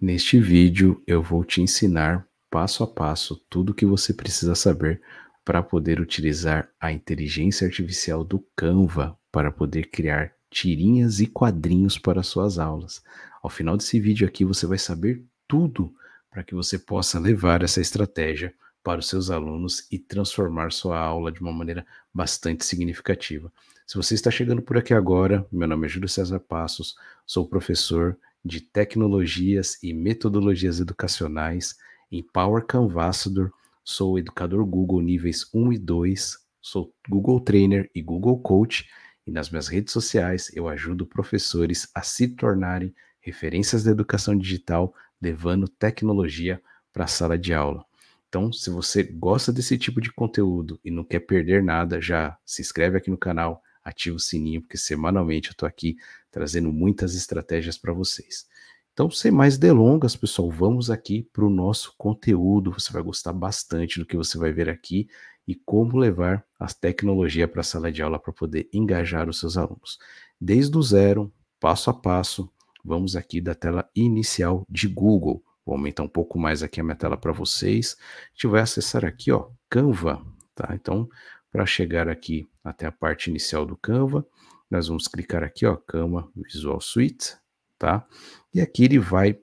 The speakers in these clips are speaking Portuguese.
Neste vídeo eu vou te ensinar passo a passo tudo o que você precisa saber para poder utilizar a inteligência artificial do Canva para poder criar tirinhas e quadrinhos para suas aulas. Ao final desse vídeo aqui você vai saber tudo para que você possa levar essa estratégia para os seus alunos e transformar sua aula de uma maneira bastante significativa. Se você está chegando por aqui agora, meu nome é Júlio César Passos, sou professor de Tecnologias e Metodologias Educacionais em Power Canvassador, sou educador Google níveis 1 e 2, sou Google Trainer e Google Coach, e nas minhas redes sociais eu ajudo professores a se tornarem referências da educação digital, levando tecnologia para a sala de aula. Então, se você gosta desse tipo de conteúdo e não quer perder nada, já se inscreve aqui no canal, ativa o sininho, porque semanalmente eu estou aqui trazendo muitas estratégias para vocês. Então, sem mais delongas, pessoal, vamos aqui para o nosso conteúdo. Você vai gostar bastante do que você vai ver aqui e como levar a tecnologia para a sala de aula para poder engajar os seus alunos. Desde o zero, passo a passo, vamos aqui da tela inicial de Google. Vou aumentar um pouco mais aqui a minha tela para vocês. A gente vai acessar aqui, ó, Canva, tá? Então, para chegar aqui até a parte inicial do Canva, nós vamos clicar aqui, ó, Canva Visual Suite, tá? E aqui ele vai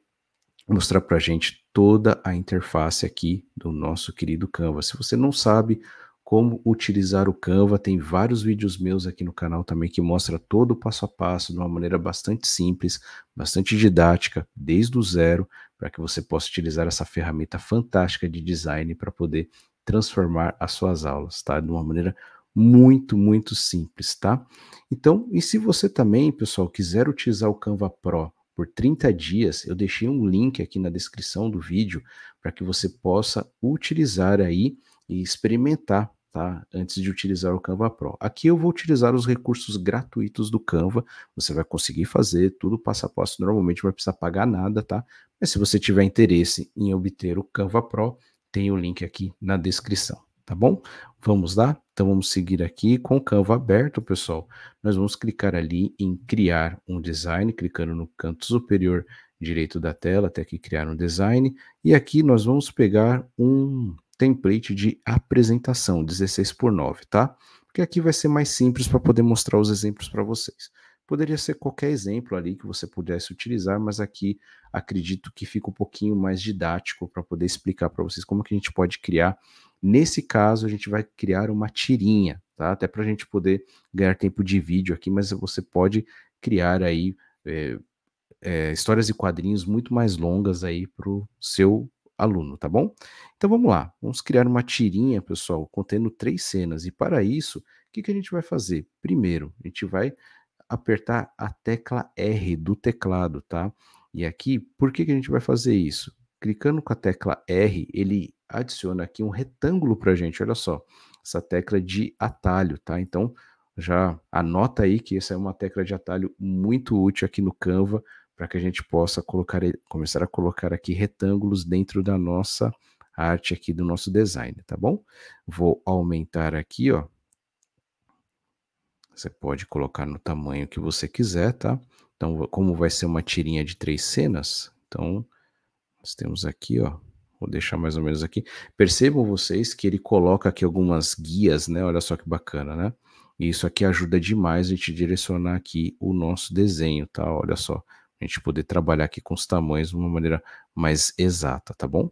mostrar para a gente toda a interface aqui do nosso querido Canva. Se você não sabe como utilizar o Canva, tem vários vídeos meus aqui no canal também que mostra todo o passo a passo de uma maneira bastante simples, bastante didática, desde o zero, para que você possa utilizar essa ferramenta fantástica de design para poder transformar as suas aulas, tá? De uma maneira muito, muito simples, tá? Então, e se você também, pessoal, quiser utilizar o Canva Pro por 30 dias, eu deixei um link aqui na descrição do vídeo para que você possa utilizar aí e experimentar, tá? Antes de utilizar o Canva Pro. Aqui eu vou utilizar os recursos gratuitos do Canva, você vai conseguir fazer tudo passo a passo, normalmente não vai precisar pagar nada, tá? Mas se você tiver interesse em obter o Canva Pro, tem o link aqui na descrição, tá bom? Vamos lá? Então vamos seguir aqui com o Canva aberto, pessoal. Nós vamos clicar ali em criar um design, clicando no canto superior direito da tela até que criar um design. E aqui nós vamos pegar um template de apresentação, 16 por 9, tá? Porque aqui vai ser mais simples para poder mostrar os exemplos para vocês. Poderia ser qualquer exemplo ali que você pudesse utilizar, mas aqui acredito que fica um pouquinho mais didático para poder explicar para vocês como que a gente pode criar. Nesse caso, a gente vai criar uma tirinha, tá? Até para a gente poder ganhar tempo de vídeo aqui, mas você pode criar aí é, é, histórias e quadrinhos muito mais longas aí para o seu aluno, tá bom? Então vamos lá, vamos criar uma tirinha, pessoal, contendo três cenas. E para isso, o que, que a gente vai fazer? Primeiro, a gente vai apertar a tecla R do teclado, tá? E aqui, por que, que a gente vai fazer isso? Clicando com a tecla R, ele adiciona aqui um retângulo para a gente, olha só, essa tecla de atalho, tá? Então, já anota aí que essa é uma tecla de atalho muito útil aqui no Canva para que a gente possa colocar, começar a colocar aqui retângulos dentro da nossa arte aqui do nosso design, tá bom? Vou aumentar aqui, ó, você pode colocar no tamanho que você quiser, tá? Então, como vai ser uma tirinha de três cenas, então nós temos aqui, ó, vou deixar mais ou menos aqui. Percebam vocês que ele coloca aqui algumas guias, né? Olha só que bacana, né? E isso aqui ajuda demais a gente direcionar aqui o nosso desenho, tá? Olha só, a gente poder trabalhar aqui com os tamanhos de uma maneira mais exata, tá bom?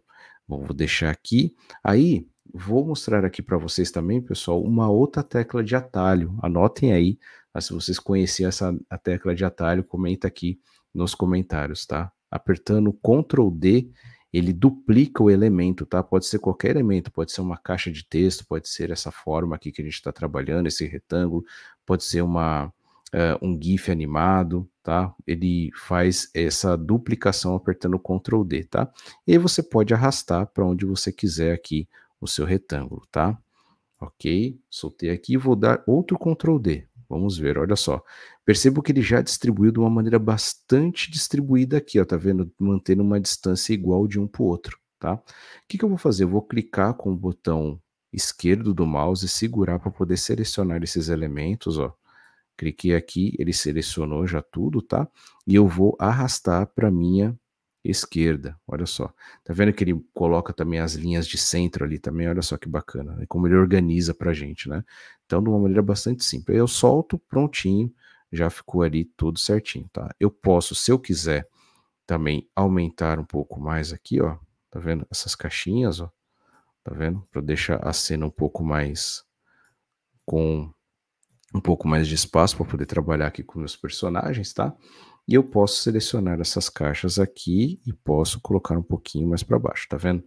Vou deixar aqui. Aí, Vou mostrar aqui para vocês também, pessoal, uma outra tecla de atalho. Anotem aí, tá? se vocês conhecerem essa a tecla de atalho, comenta aqui nos comentários, tá? Apertando Ctrl D, ele duplica o elemento, tá? Pode ser qualquer elemento, pode ser uma caixa de texto, pode ser essa forma aqui que a gente está trabalhando, esse retângulo, pode ser uma, uh, um GIF animado, tá? Ele faz essa duplicação apertando Ctrl D, tá? E aí você pode arrastar para onde você quiser aqui o seu retângulo, tá? Ok, soltei aqui e vou dar outro Ctrl D. Vamos ver, olha só. Percebo que ele já distribuiu de uma maneira bastante distribuída aqui, ó, tá vendo? Mantendo uma distância igual de um para o outro, tá? O que, que eu vou fazer? Eu vou clicar com o botão esquerdo do mouse e segurar para poder selecionar esses elementos, ó. Cliquei aqui, ele selecionou já tudo, tá? E eu vou arrastar para minha esquerda. Olha só. Tá vendo que ele coloca também as linhas de centro ali também? Olha só que bacana. Né? Como ele organiza para gente, né? Então, de uma maneira bastante simples. Eu solto, prontinho, já ficou ali tudo certinho, tá? Eu posso, se eu quiser, também aumentar um pouco mais aqui, ó. Tá vendo? Essas caixinhas, ó. Tá vendo? Para deixar a cena um pouco mais com um pouco mais de espaço para poder trabalhar aqui com meus personagens, tá? E eu posso selecionar essas caixas aqui e posso colocar um pouquinho mais para baixo, tá vendo?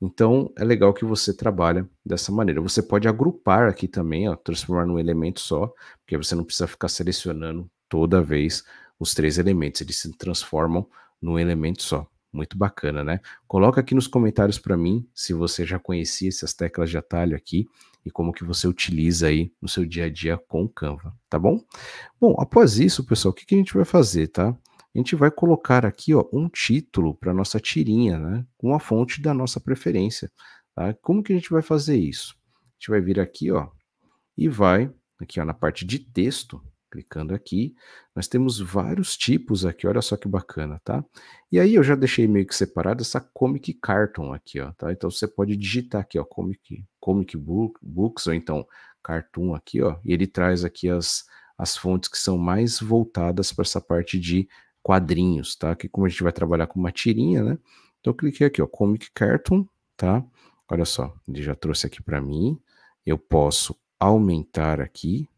Então, é legal que você trabalha dessa maneira. Você pode agrupar aqui também, ó, transformar num elemento só, porque você não precisa ficar selecionando toda vez os três elementos, eles se transformam num elemento só. Muito bacana, né? Coloca aqui nos comentários para mim se você já conhecia essas teclas de atalho aqui e como que você utiliza aí no seu dia a dia com o Canva, tá bom? Bom, após isso, pessoal, o que, que a gente vai fazer, tá? A gente vai colocar aqui ó, um título para nossa tirinha, né? Com a fonte da nossa preferência. Tá? Como que a gente vai fazer isso? A gente vai vir aqui, ó, e vai aqui ó, na parte de texto, Clicando aqui, nós temos vários tipos aqui, olha só que bacana, tá? E aí eu já deixei meio que separado essa Comic Carton aqui, ó, tá? Então você pode digitar aqui, ó, Comic, comic book, Books, ou então Cartoon aqui, ó, e ele traz aqui as, as fontes que são mais voltadas para essa parte de quadrinhos, tá? Que como a gente vai trabalhar com uma tirinha, né? Então eu cliquei aqui, ó, Comic Cartoon, tá? Olha só, ele já trouxe aqui para mim. Eu posso aumentar aqui,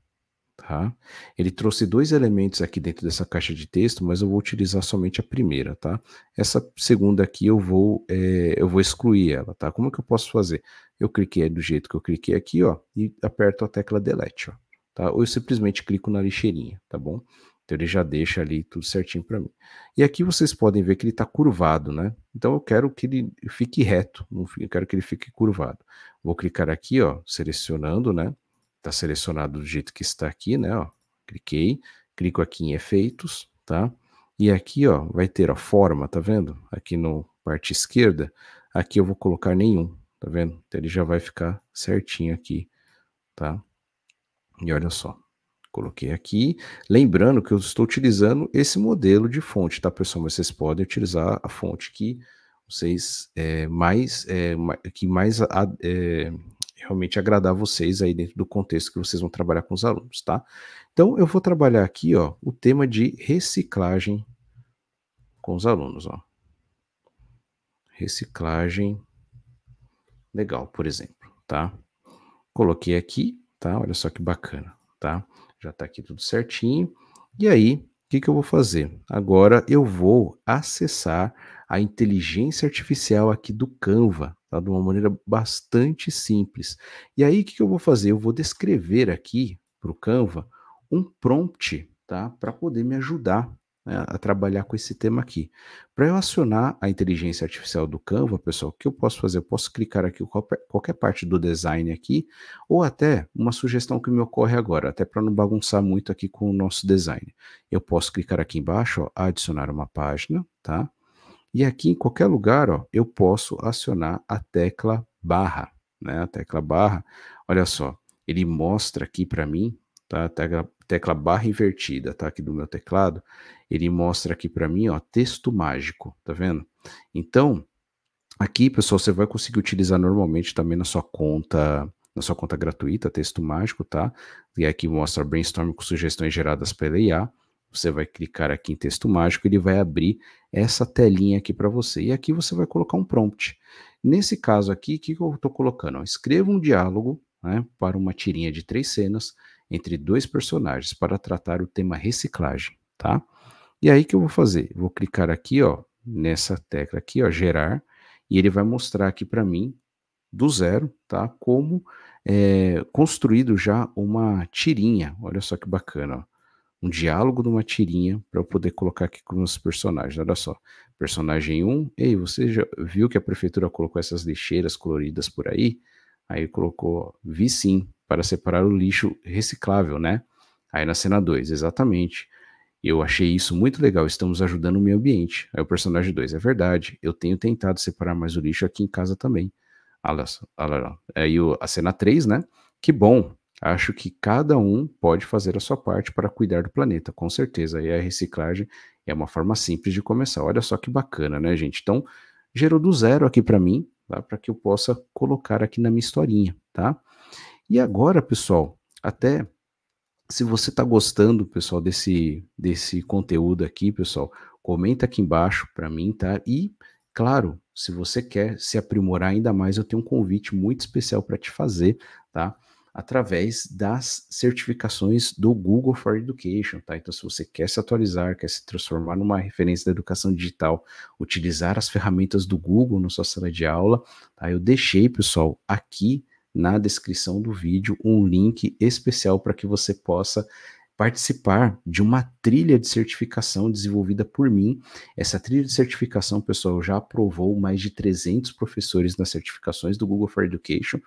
Tá? Ele trouxe dois elementos aqui dentro dessa caixa de texto, mas eu vou utilizar somente a primeira, tá? Essa segunda aqui eu vou, é, eu vou excluir ela, tá? Como é que eu posso fazer? Eu cliquei do jeito que eu cliquei aqui, ó, e aperto a tecla Delete, ó, tá? Ou eu simplesmente clico na lixeirinha, tá bom? Então ele já deixa ali tudo certinho para mim. E aqui vocês podem ver que ele está curvado, né? Então eu quero que ele fique reto, eu quero que ele fique curvado. Vou clicar aqui, ó, selecionando, né? tá selecionado do jeito que está aqui, né? Ó, cliquei, clico aqui em efeitos, tá? E aqui, ó, vai ter a forma, tá vendo? Aqui no parte esquerda, aqui eu vou colocar nenhum, tá vendo? Então ele já vai ficar certinho aqui, tá? E olha só, coloquei aqui, lembrando que eu estou utilizando esse modelo de fonte, tá pessoal? Mas vocês podem utilizar a fonte que vocês é, mais, é, que mais é, realmente agradar vocês aí dentro do contexto que vocês vão trabalhar com os alunos, tá? Então eu vou trabalhar aqui, ó, o tema de reciclagem com os alunos, ó. Reciclagem legal, por exemplo, tá? Coloquei aqui, tá? Olha só que bacana, tá? Já tá aqui tudo certinho. E aí, que, que eu vou fazer? Agora eu vou acessar a inteligência artificial aqui do Canva, tá? de uma maneira bastante simples. E aí, o que, que eu vou fazer? Eu vou descrever aqui para o Canva um prompt tá? para poder me ajudar né, a trabalhar com esse tema aqui. Para eu acionar a inteligência artificial do Canva, pessoal, o que eu posso fazer? Eu posso clicar aqui qualquer, qualquer parte do design aqui, ou até uma sugestão que me ocorre agora, até para não bagunçar muito aqui com o nosso design. Eu posso clicar aqui embaixo, ó, adicionar uma página, tá? E aqui em qualquer lugar, ó, eu posso acionar a tecla barra, né? A tecla barra, olha só, ele mostra aqui para mim, tá? A tecla, tecla barra invertida, tá? Aqui do meu teclado, ele mostra aqui para mim, ó, texto mágico, tá vendo? Então, aqui, pessoal, você vai conseguir utilizar normalmente também na sua conta na sua conta gratuita, texto mágico, tá? E aqui mostra brainstorm com sugestões geradas pela IA. Você vai clicar aqui em texto mágico, ele vai abrir essa telinha aqui para você. E aqui você vai colocar um prompt. Nesse caso aqui, o que, que eu estou colocando? escreva um diálogo né, para uma tirinha de três cenas entre dois personagens para tratar o tema reciclagem, tá? E aí que eu vou fazer? Vou clicar aqui, ó, nessa tecla aqui, ó, gerar, e ele vai mostrar aqui para mim do zero, tá? Como é, construído já uma tirinha. Olha só que bacana, ó. Um diálogo de uma tirinha para eu poder colocar aqui com os personagens. Olha só. Personagem 1, ei, você já viu que a prefeitura colocou essas lixeiras coloridas por aí? Aí colocou, vi sim, para separar o lixo reciclável, né? Aí na cena 2, exatamente. Eu achei isso muito legal, estamos ajudando o meio ambiente. Aí o personagem 2, é verdade, eu tenho tentado separar mais o lixo aqui em casa também. Olha, olha, aí a cena 3, né? Que bom, acho que cada um pode fazer a sua parte para cuidar do planeta, com certeza. E a reciclagem é uma forma simples de começar. Olha só que bacana, né, gente? Então, gerou do zero aqui para mim, tá? para que eu possa colocar aqui na minha historinha, tá? E agora, pessoal, até se você está gostando, pessoal, desse, desse conteúdo aqui, pessoal, comenta aqui embaixo para mim, tá? E, claro, se você quer se aprimorar ainda mais, eu tenho um convite muito especial para te fazer, tá? Através das certificações do Google for Education, tá? Então, se você quer se atualizar, quer se transformar numa referência da educação digital, utilizar as ferramentas do Google na sua sala de aula, tá? Eu deixei, pessoal, aqui na descrição do vídeo um link especial para que você possa participar de uma trilha de certificação desenvolvida por mim. Essa trilha de certificação, pessoal, já aprovou mais de 300 professores nas certificações do Google for Education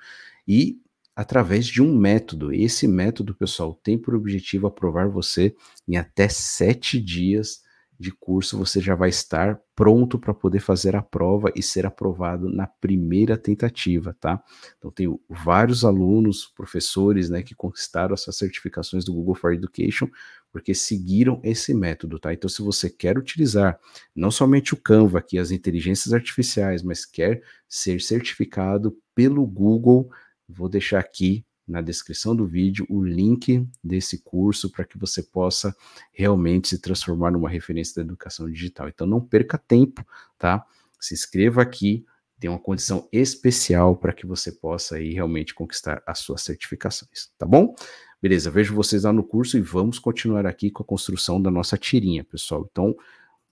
e através de um método. esse método, pessoal, tem por objetivo aprovar você em até sete dias de curso, você já vai estar pronto para poder fazer a prova e ser aprovado na primeira tentativa, tá? Então, tenho vários alunos, professores, né, que conquistaram essas certificações do Google for Education porque seguiram esse método, tá? Então, se você quer utilizar não somente o Canva aqui, é as inteligências artificiais, mas quer ser certificado pelo Google, vou deixar aqui na descrição do vídeo o link desse curso para que você possa realmente se transformar numa referência da educação digital. Então não perca tempo, tá? Se inscreva aqui, tem uma condição especial para que você possa aí realmente conquistar as suas certificações, tá bom? Beleza, vejo vocês lá no curso e vamos continuar aqui com a construção da nossa tirinha, pessoal. Então,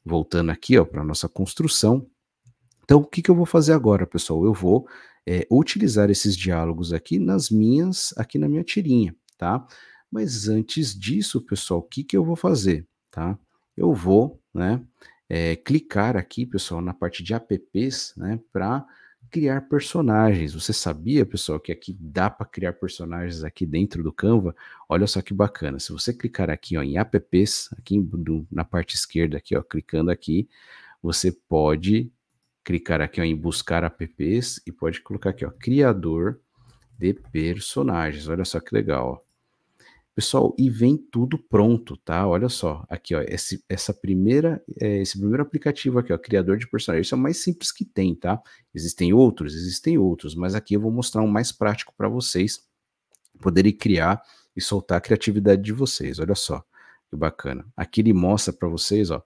voltando aqui, ó, para nossa construção. Então, o que, que eu vou fazer agora, pessoal? Eu vou é, utilizar esses diálogos aqui nas minhas, aqui na minha tirinha, tá? Mas antes disso, pessoal, o que, que eu vou fazer, tá? Eu vou, né, é, clicar aqui, pessoal, na parte de apps, né, para criar personagens. Você sabia, pessoal, que aqui dá para criar personagens aqui dentro do Canva? Olha só que bacana. Se você clicar aqui ó, em apps, aqui do, na parte esquerda, aqui, ó, clicando aqui, você pode clicar aqui ó, em buscar apps e pode colocar aqui, ó, criador de personagens. Olha só que legal. Ó. Pessoal, e vem tudo pronto, tá? Olha só, aqui ó, esse, essa primeira, é, esse primeiro aplicativo aqui, ó, criador de personagens, esse é o mais simples que tem, tá? Existem outros, existem outros, mas aqui eu vou mostrar um mais prático para vocês poderem criar e soltar a criatividade de vocês. Olha só, que bacana. Aqui ele mostra para vocês, ó,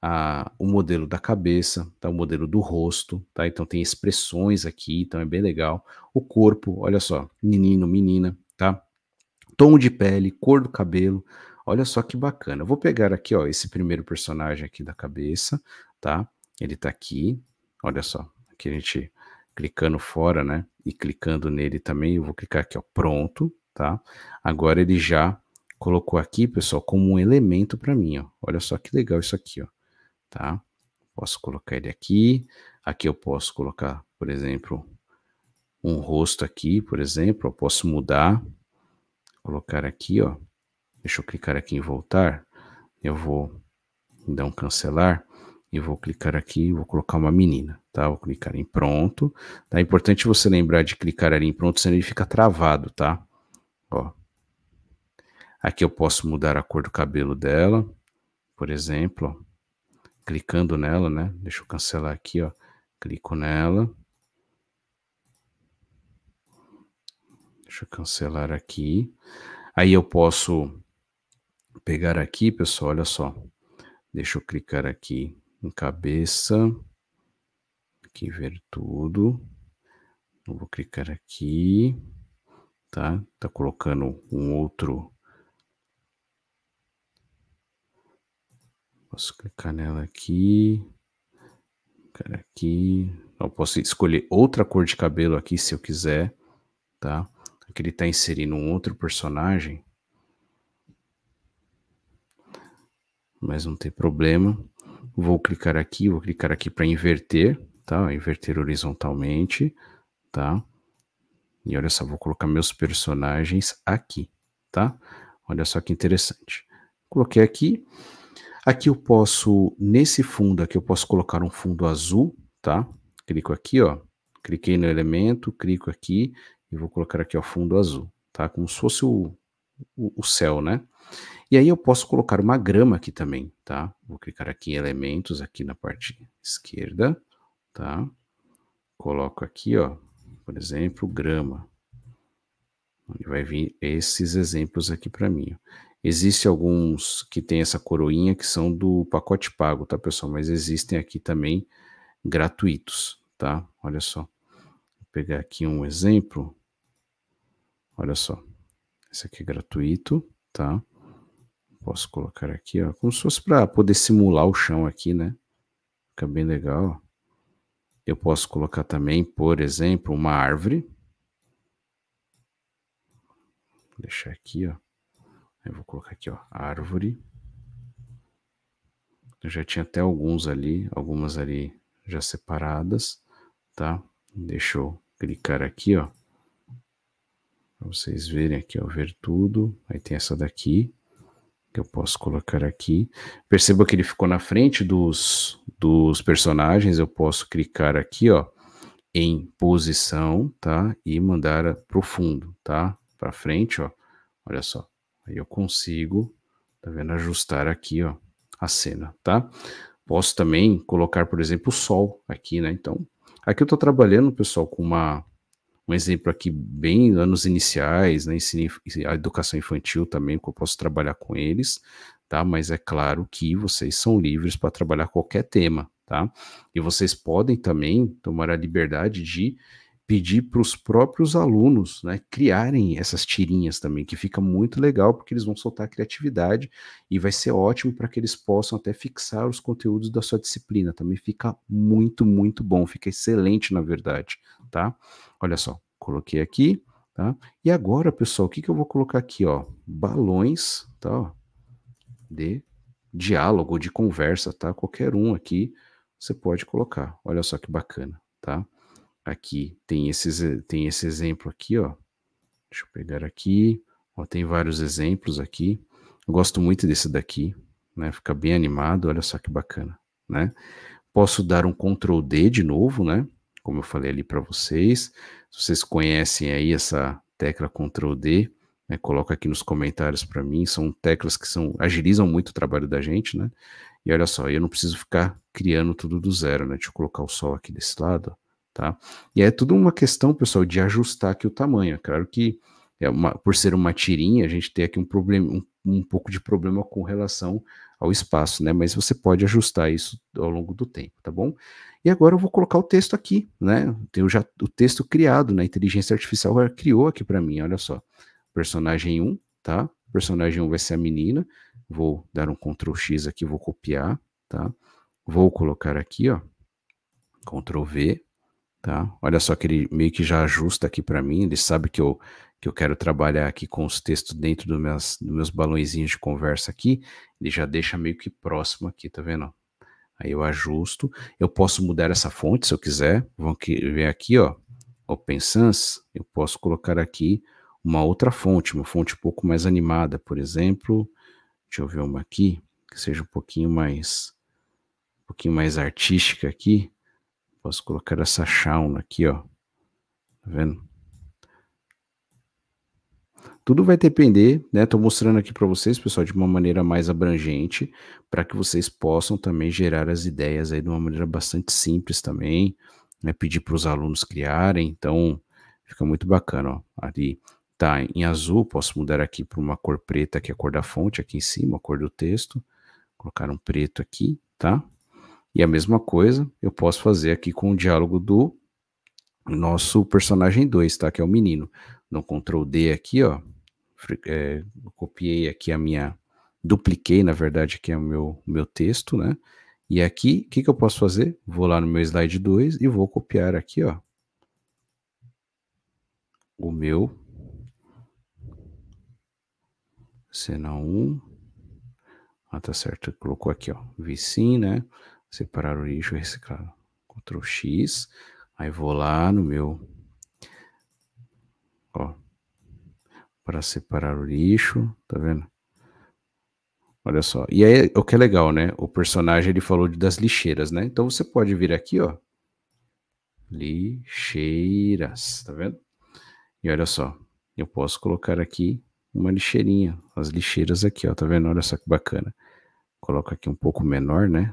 a, o modelo da cabeça, tá? o modelo do rosto, tá? Então tem expressões aqui, então é bem legal. O corpo, olha só, menino, menina, tá? Tom de pele, cor do cabelo, olha só que bacana. Eu vou pegar aqui, ó, esse primeiro personagem aqui da cabeça, tá? Ele tá aqui, olha só, aqui a gente clicando fora, né? E clicando nele também, eu vou clicar aqui, ó, pronto, tá? Agora ele já colocou aqui, pessoal, como um elemento para mim, ó. Olha só que legal isso aqui, ó tá? Posso colocar ele aqui. Aqui eu posso colocar, por exemplo, um rosto aqui, por exemplo. Eu posso mudar, colocar aqui, ó. Deixa eu clicar aqui em voltar. Eu vou dar um cancelar e vou clicar aqui, vou colocar uma menina, tá? Vou clicar em pronto. Tá? É importante você lembrar de clicar ali em pronto, senão ele fica travado, tá? Ó. Aqui eu posso mudar a cor do cabelo dela, por exemplo clicando nela, né? Deixa eu cancelar aqui, ó. Clico nela. Deixa eu cancelar aqui. Aí eu posso pegar aqui, pessoal, olha só. Deixa eu clicar aqui em cabeça. Aqui ver tudo. vou clicar aqui, tá? Tá colocando um outro Posso clicar nela aqui. aqui. Eu posso escolher outra cor de cabelo aqui se eu quiser, tá? Aqui ele está inserindo um outro personagem. Mas não tem problema. Vou clicar aqui, vou clicar aqui para inverter, tá? Inverter horizontalmente, tá? E olha só, vou colocar meus personagens aqui, tá? Olha só que interessante. Coloquei aqui. Aqui eu posso, nesse fundo aqui, eu posso colocar um fundo azul, tá? Clico aqui, ó. Cliquei no elemento, clico aqui e vou colocar aqui, ó, fundo azul, tá? Como se fosse o, o, o céu, né? E aí eu posso colocar uma grama aqui também, tá? Vou clicar aqui em elementos, aqui na parte esquerda, tá? Coloco aqui, ó, por exemplo, grama. Ele vai vir esses exemplos aqui para mim. Ó. Existem alguns que tem essa coroinha que são do pacote pago, tá, pessoal? Mas existem aqui também gratuitos, tá? Olha só. Vou pegar aqui um exemplo. Olha só. Esse aqui é gratuito, tá? Posso colocar aqui, ó, como se fosse para poder simular o chão aqui, né? Fica bem legal. Eu posso colocar também, por exemplo, uma árvore. Vou deixar aqui, ó. Eu vou colocar aqui, ó, árvore. Eu já tinha até alguns ali, algumas ali já separadas, tá? Deixa eu clicar aqui, ó. Pra vocês verem aqui, ó, ver tudo. Aí tem essa daqui, que eu posso colocar aqui. Perceba que ele ficou na frente dos, dos personagens. Eu posso clicar aqui, ó, em posição, tá? E mandar pro fundo, tá? Pra frente, ó. Olha só. Aí eu consigo, tá vendo, ajustar aqui, ó, a cena, tá? Posso também colocar, por exemplo, o sol aqui, né? Então, aqui eu estou trabalhando, pessoal, com uma, um exemplo aqui bem anos iniciais, né? Ensino, a educação infantil também, que eu posso trabalhar com eles, tá? Mas é claro que vocês são livres para trabalhar qualquer tema, tá? E vocês podem também tomar a liberdade de pedir para os próprios alunos né, criarem essas tirinhas também, que fica muito legal, porque eles vão soltar a criatividade e vai ser ótimo para que eles possam até fixar os conteúdos da sua disciplina. Também fica muito, muito bom, fica excelente, na verdade, tá? Olha só, coloquei aqui, tá? E agora, pessoal, o que, que eu vou colocar aqui, ó? Balões, tá? Ó, de diálogo, de conversa, tá? Qualquer um aqui você pode colocar. Olha só que bacana, tá? aqui tem, esses, eh, tem esse exemplo aqui, ó. Deixa eu pegar aqui. Ó, tem vários exemplos aqui. Eu gosto muito desse daqui, né? Fica bem animado, olha só que bacana, né? Posso dar um Ctrl D de novo, né? Como eu falei ali para vocês. Se vocês conhecem aí essa tecla Ctrl D, né? Coloca aqui nos comentários para mim. São teclas que são agilizam muito o trabalho da gente, né? E olha só, eu não preciso ficar criando tudo do zero, né? Deixa eu colocar o sol aqui desse lado, ó tá? E é tudo uma questão, pessoal, de ajustar aqui o tamanho. É claro que é uma, por ser uma tirinha, a gente tem aqui um problema, um, um pouco de problema com relação ao espaço, né? Mas você pode ajustar isso ao longo do tempo, tá bom? E agora eu vou colocar o texto aqui, né? Tenho já o texto criado, né? inteligência artificial criou aqui para mim, olha só. Personagem 1, tá? Personagem 1 vai ser a menina. Vou dar um Ctrl X aqui, vou copiar, tá? Vou colocar aqui, ó. Ctrl V, Tá? Olha só que ele meio que já ajusta aqui para mim, ele sabe que eu, que eu quero trabalhar aqui com os textos dentro dos meus, dos meus balõezinhos de conversa aqui, ele já deixa meio que próximo aqui, tá vendo? Aí eu ajusto, eu posso mudar essa fonte se eu quiser, vão ver aqui, ó, Open Sans, eu posso colocar aqui uma outra fonte, uma fonte um pouco mais animada, por exemplo, deixa eu ver uma aqui, que seja um pouquinho mais, um pouquinho mais artística aqui, Posso colocar essa chão aqui, ó. Tá vendo? Tudo vai depender, né? Tô mostrando aqui para vocês, pessoal, de uma maneira mais abrangente, para que vocês possam também gerar as ideias aí de uma maneira bastante simples também, né? Pedir para os alunos criarem, então fica muito bacana, ó. Ali tá em azul, posso mudar aqui para uma cor preta, que é a cor da fonte aqui em cima, a cor do texto. Colocar um preto aqui, tá? E a mesma coisa eu posso fazer aqui com o diálogo do nosso personagem 2, tá? Que é o menino. No Ctrl D aqui, ó. É, copiei aqui a minha. Dupliquei, na verdade, aqui é o meu, meu texto, né? E aqui, o que, que eu posso fazer? Vou lá no meu slide 2 e vou copiar aqui, ó. O meu. Cena 1. Um. Ah, tá certo. Colocou aqui, ó. sim, né? separar o lixo reciclado. Ctrl X, aí vou lá no meu, ó, para separar o lixo, tá vendo? Olha só. E aí, o que é legal, né? O personagem ele falou das lixeiras, né? Então você pode vir aqui, ó. Lixeiras, tá vendo? E olha só, eu posso colocar aqui uma lixeirinha, as lixeiras aqui, ó, tá vendo? Olha só que bacana. Coloco aqui um pouco menor, né?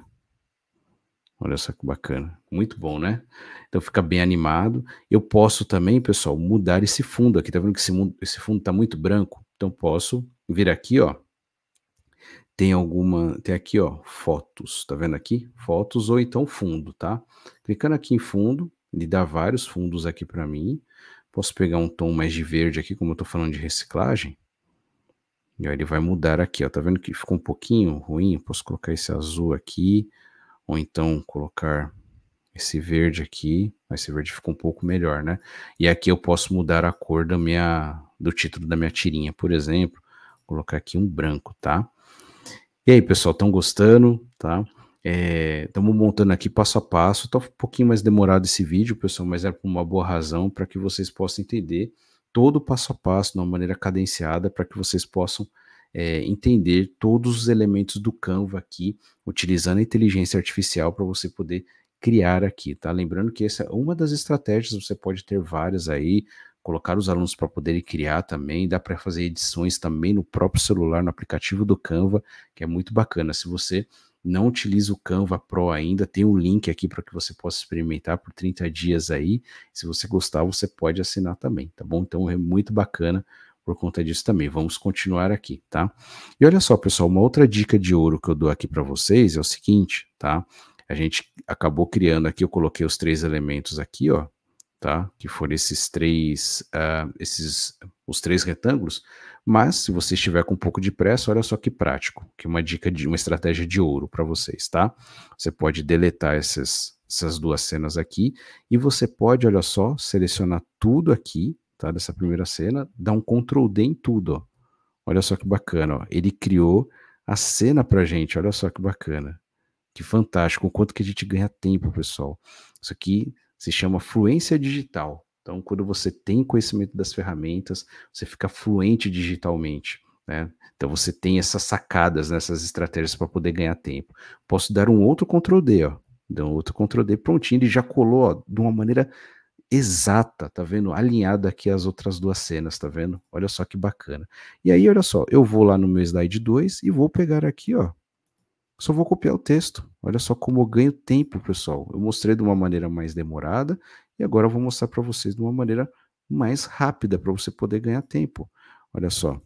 Olha só que bacana. Muito bom, né? Então fica bem animado. Eu posso também, pessoal, mudar esse fundo aqui. Tá vendo que esse, mundo, esse fundo tá muito branco? Então posso vir aqui, ó. Tem alguma, tem aqui, ó, fotos, tá vendo aqui? Fotos ou então fundo, tá? Clicando aqui em fundo, ele dá vários fundos aqui para mim. Posso pegar um tom mais de verde aqui, como eu tô falando de reciclagem. E aí ele vai mudar aqui, ó. Tá vendo que ficou um pouquinho ruim? Posso colocar esse azul aqui ou então colocar esse verde aqui, esse verde ficou um pouco melhor, né? E aqui eu posso mudar a cor da minha, do título da minha tirinha, por exemplo, colocar aqui um branco, tá? E aí, pessoal, estão gostando, tá? Estamos é, montando aqui passo a passo, está um pouquinho mais demorado esse vídeo, pessoal, mas é por uma boa razão, para que vocês possam entender todo o passo a passo, de uma maneira cadenciada, para que vocês possam é, entender todos os elementos do Canva aqui, utilizando a inteligência artificial para você poder criar aqui, tá? Lembrando que essa é uma das estratégias, você pode ter várias aí, colocar os alunos para poderem criar também, dá para fazer edições também no próprio celular, no aplicativo do Canva, que é muito bacana. Se você não utiliza o Canva Pro ainda, tem um link aqui para que você possa experimentar por 30 dias aí. Se você gostar, você pode assinar também, tá bom? Então é muito bacana por conta disso também. Vamos continuar aqui, tá? E olha só, pessoal, uma outra dica de ouro que eu dou aqui para vocês é o seguinte, tá? A gente acabou criando aqui, eu coloquei os três elementos aqui, ó, tá? Que foram esses três, uh, esses, os três retângulos. Mas se você estiver com um pouco de pressa, olha só que prático, que é uma dica de uma estratégia de ouro para vocês, tá? Você pode deletar essas essas duas cenas aqui e você pode, olha só, selecionar tudo aqui tá? Dessa primeira cena, dá um Ctrl D em tudo, ó. Olha só que bacana, ó. Ele criou a cena pra gente, olha só que bacana. Que fantástico, o quanto que a gente ganha tempo, pessoal. Isso aqui se chama fluência digital. Então, quando você tem conhecimento das ferramentas, você fica fluente digitalmente. Né? Então você tem essas sacadas, né, essas estratégias para poder ganhar tempo. Posso dar um outro Ctrl D, ó. Dá um outro Ctrl D prontinho, ele já colou ó, de uma maneira exata, tá vendo? Alinhada aqui as outras duas cenas, tá vendo? Olha só que bacana. E aí, olha só, eu vou lá no meu slide 2 e vou pegar aqui, ó. Só vou copiar o texto. Olha só como eu ganho tempo, pessoal. Eu mostrei de uma maneira mais demorada e agora eu vou mostrar para vocês de uma maneira mais rápida para você poder ganhar tempo. Olha só.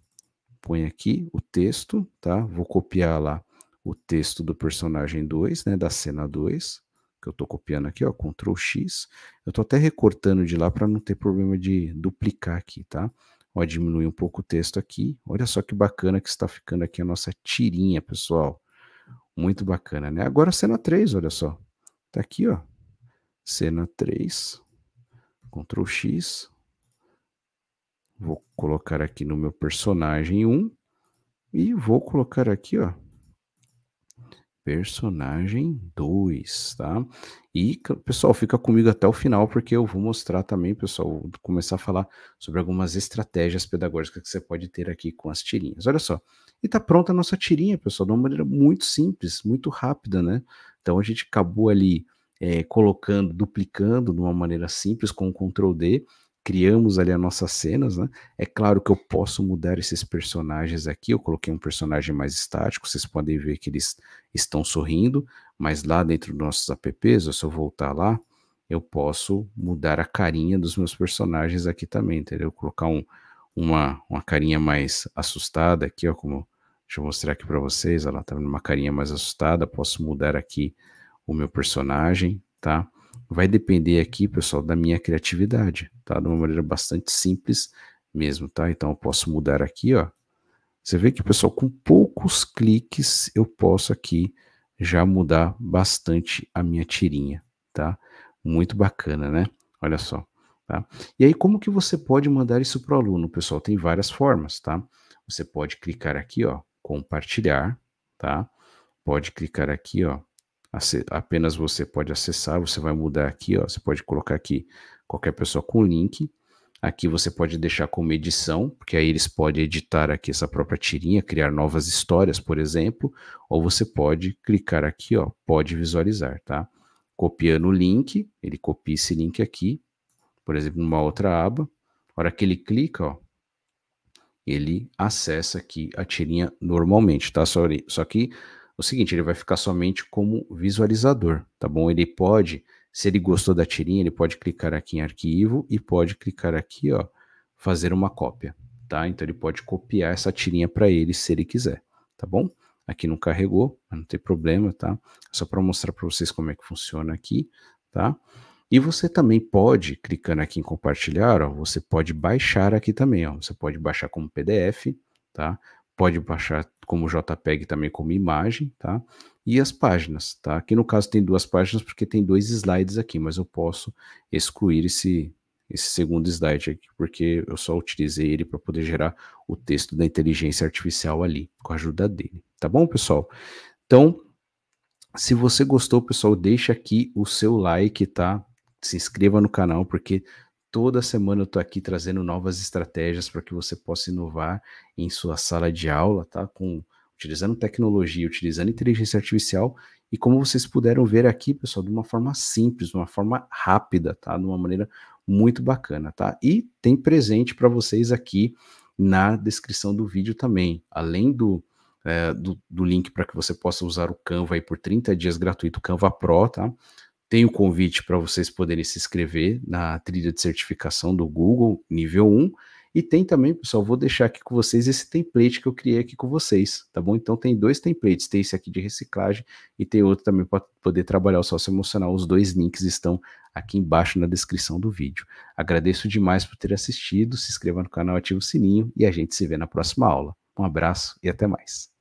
Põe aqui o texto, tá? Vou copiar lá o texto do personagem 2, né, da cena 2 que eu estou copiando aqui, ó, Ctrl X. Eu estou até recortando de lá para não ter problema de duplicar aqui, tá? Vou diminuir um pouco o texto aqui. Olha só que bacana que está ficando aqui a nossa tirinha, pessoal. Muito bacana, né? Agora cena 3, olha só. Tá aqui, ó. Cena 3. Ctrl X. Vou colocar aqui no meu personagem 1. E vou colocar aqui, ó personagem 2, tá? E, pessoal, fica comigo até o final, porque eu vou mostrar também, pessoal, começar a falar sobre algumas estratégias pedagógicas que você pode ter aqui com as tirinhas. Olha só, e tá pronta a nossa tirinha, pessoal, de uma maneira muito simples, muito rápida, né? Então a gente acabou ali é, colocando, duplicando de uma maneira simples com o Ctrl D, criamos ali as nossas cenas, né? É claro que eu posso mudar esses personagens aqui, eu coloquei um personagem mais estático, vocês podem ver que eles estão sorrindo, mas lá dentro dos nossos apps, se eu voltar lá, eu posso mudar a carinha dos meus personagens aqui também, entendeu? Colocar um, uma, uma carinha mais assustada aqui, ó, como deixa eu mostrar aqui para vocês, ela tá numa carinha mais assustada, posso mudar aqui o meu personagem, tá? vai depender aqui, pessoal, da minha criatividade, tá? De uma maneira bastante simples mesmo, tá? Então eu posso mudar aqui, ó. Você vê que, pessoal, com poucos cliques eu posso aqui já mudar bastante a minha tirinha, tá? Muito bacana, né? Olha só, tá? E aí, como que você pode mandar isso para o aluno, pessoal? Tem várias formas, tá? Você pode clicar aqui, ó, compartilhar, tá? Pode clicar aqui, ó, apenas você pode acessar, você vai mudar aqui, ó, você pode colocar aqui qualquer pessoa com link, aqui você pode deixar como edição, porque aí eles podem editar aqui essa própria tirinha, criar novas histórias, por exemplo, ou você pode clicar aqui, ó, pode visualizar, tá? Copiando o link, ele copia esse link aqui, por exemplo, numa outra aba, a hora que ele clica, ó, ele acessa aqui a tirinha normalmente, tá? Só, só que o seguinte, ele vai ficar somente como visualizador, tá bom? Ele pode, se ele gostou da tirinha, ele pode clicar aqui em arquivo e pode clicar aqui, ó, fazer uma cópia, tá? Então ele pode copiar essa tirinha para ele se ele quiser, tá bom? Aqui não carregou, não tem problema, tá? Só para mostrar para vocês como é que funciona aqui, tá? E você também pode, clicando aqui em compartilhar, ó, você pode baixar aqui também, ó, você pode baixar como PDF, tá? pode baixar como JPEG também como imagem, tá? E as páginas, tá? Aqui no caso tem duas páginas porque tem dois slides aqui, mas eu posso excluir esse, esse segundo slide aqui, porque eu só utilizei ele para poder gerar o texto da inteligência artificial ali, com a ajuda dele, tá bom, pessoal? Então, se você gostou, pessoal, deixa aqui o seu like, tá? Se inscreva no canal, porque Toda semana eu estou aqui trazendo novas estratégias para que você possa inovar em sua sala de aula, tá? Com, utilizando tecnologia, utilizando inteligência artificial. E como vocês puderam ver aqui, pessoal, de uma forma simples, de uma forma rápida, tá? De uma maneira muito bacana, tá? E tem presente para vocês aqui na descrição do vídeo também. Além do, é, do, do, link para que você possa usar o Canva aí por 30 dias gratuito, Canva Pro, tá? Tem o convite para vocês poderem se inscrever na trilha de certificação do Google, nível 1. E tem também, pessoal, vou deixar aqui com vocês esse template que eu criei aqui com vocês, tá bom? Então tem dois templates, tem esse aqui de reciclagem e tem outro também para poder trabalhar o sócio emocional. Os dois links estão aqui embaixo na descrição do vídeo. Agradeço demais por ter assistido, se inscreva no canal, ative o sininho e a gente se vê na próxima aula. Um abraço e até mais.